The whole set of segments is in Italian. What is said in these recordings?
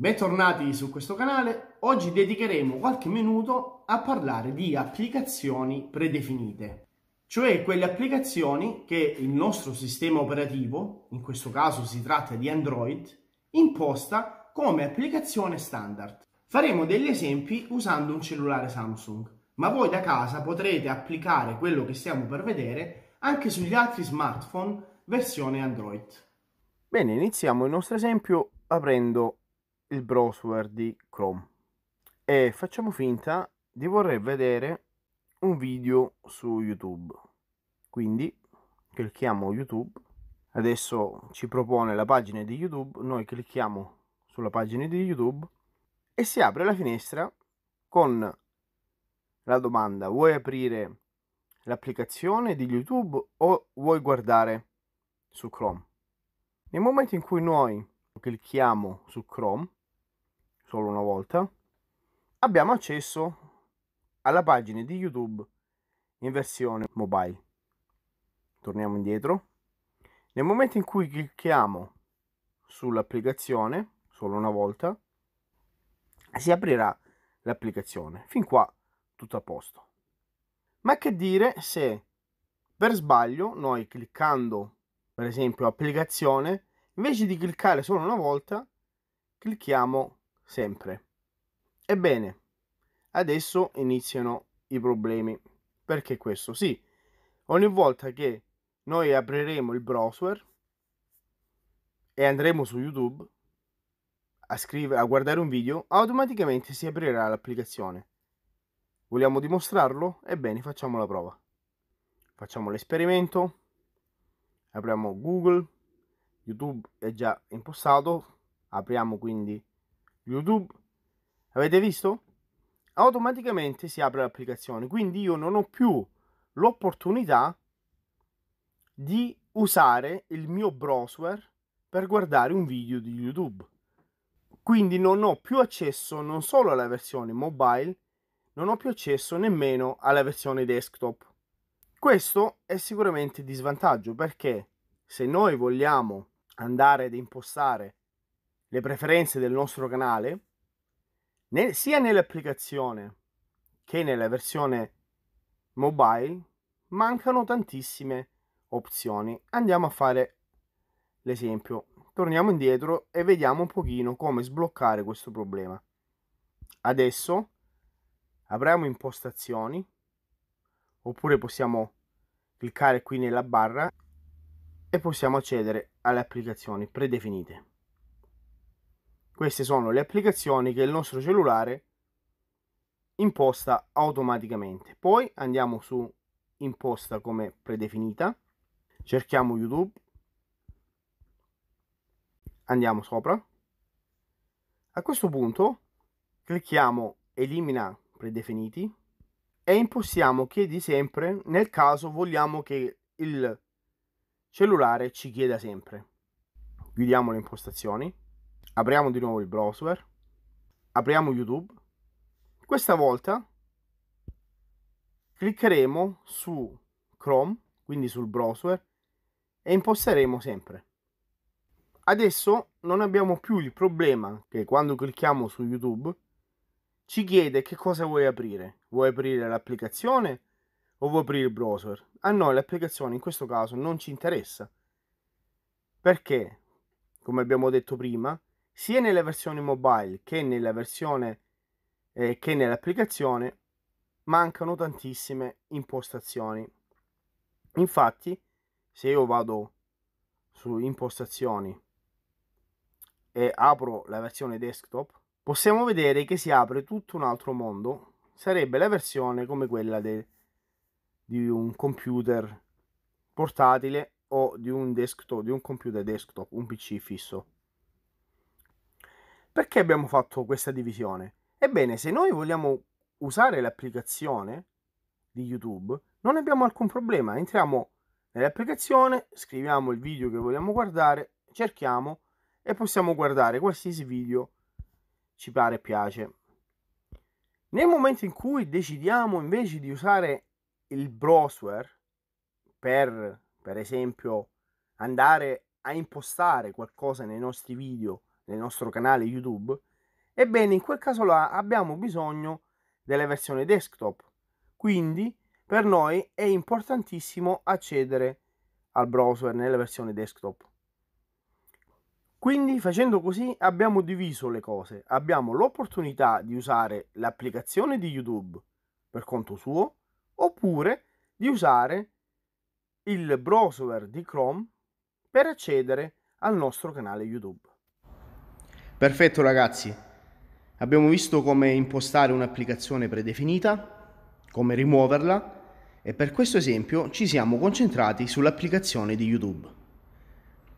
Bentornati su questo canale, oggi dedicheremo qualche minuto a parlare di applicazioni predefinite, cioè quelle applicazioni che il nostro sistema operativo, in questo caso si tratta di Android, imposta come applicazione standard. Faremo degli esempi usando un cellulare Samsung, ma voi da casa potrete applicare quello che stiamo per vedere anche sugli altri smartphone versione Android. Bene, iniziamo il nostro esempio aprendo il browser di Chrome e facciamo finta di voler vedere un video su YouTube. Quindi clicchiamo YouTube, adesso ci propone la pagina di YouTube, noi clicchiamo sulla pagina di YouTube e si apre la finestra con la domanda vuoi aprire l'applicazione di YouTube o vuoi guardare su Chrome? Nel momento in cui noi clicchiamo su Chrome solo una volta, abbiamo accesso alla pagina di YouTube in versione mobile. Torniamo indietro. Nel momento in cui clicchiamo sull'applicazione, solo una volta, si aprirà l'applicazione. Fin qua tutto a posto. Ma che dire se per sbaglio noi cliccando per esempio applicazione, invece di cliccare solo una volta, clicchiamo sempre. Ebbene, adesso iniziano i problemi. Perché questo? Sì, ogni volta che noi apriremo il browser e andremo su YouTube a, scrivere, a guardare un video, automaticamente si aprirà l'applicazione. Vogliamo dimostrarlo? Ebbene, facciamo la prova. Facciamo l'esperimento. Apriamo Google. YouTube è già impostato. Apriamo quindi YouTube, avete visto? Automaticamente si apre l'applicazione, quindi io non ho più l'opportunità di usare il mio browser per guardare un video di YouTube. Quindi non ho più accesso non solo alla versione mobile, non ho più accesso nemmeno alla versione desktop. Questo è sicuramente di svantaggio perché se noi vogliamo andare ad impostare le preferenze del nostro canale, nel, sia nell'applicazione che nella versione mobile, mancano tantissime opzioni. Andiamo a fare l'esempio. Torniamo indietro e vediamo un pochino come sbloccare questo problema. Adesso apriamo impostazioni, oppure possiamo cliccare qui nella barra e possiamo accedere alle applicazioni predefinite. Queste sono le applicazioni che il nostro cellulare imposta automaticamente. Poi andiamo su imposta come predefinita, cerchiamo YouTube, andiamo sopra. A questo punto clicchiamo elimina predefiniti e impostiamo chiedi sempre nel caso vogliamo che il cellulare ci chieda sempre. Chiudiamo le impostazioni Apriamo di nuovo il browser. Apriamo YouTube. Questa volta cliccheremo su Chrome, quindi sul browser, e imposteremo sempre. Adesso non abbiamo più il problema che quando clicchiamo su YouTube ci chiede che cosa vuoi aprire. Vuoi aprire l'applicazione o vuoi aprire il browser? A ah, noi l'applicazione in questo caso non ci interessa. Perché, come abbiamo detto prima, sia nella versione mobile che nella versione eh, che nell'applicazione mancano tantissime impostazioni. Infatti, se io vado su impostazioni e apro la versione desktop, possiamo vedere che si apre tutto un altro mondo. Sarebbe la versione come quella del, di un computer portatile o di un desktop, di un computer desktop, un PC fisso. Perché abbiamo fatto questa divisione? Ebbene, se noi vogliamo usare l'applicazione di YouTube, non abbiamo alcun problema. Entriamo nell'applicazione, scriviamo il video che vogliamo guardare, cerchiamo e possiamo guardare qualsiasi video ci pare e piace. Nel momento in cui decidiamo invece di usare il browser per, per esempio, andare a impostare qualcosa nei nostri video nel nostro canale YouTube, ebbene in quel caso là abbiamo bisogno della versione desktop. Quindi per noi è importantissimo accedere al browser nella versione desktop. Quindi facendo così abbiamo diviso le cose, abbiamo l'opportunità di usare l'applicazione di YouTube per conto suo oppure di usare il browser di Chrome per accedere al nostro canale YouTube. Perfetto ragazzi, abbiamo visto come impostare un'applicazione predefinita, come rimuoverla e per questo esempio ci siamo concentrati sull'applicazione di YouTube.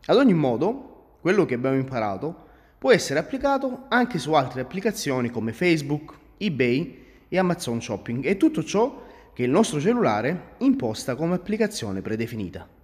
Ad ogni modo, quello che abbiamo imparato può essere applicato anche su altre applicazioni come Facebook, eBay e Amazon Shopping e tutto ciò che il nostro cellulare imposta come applicazione predefinita.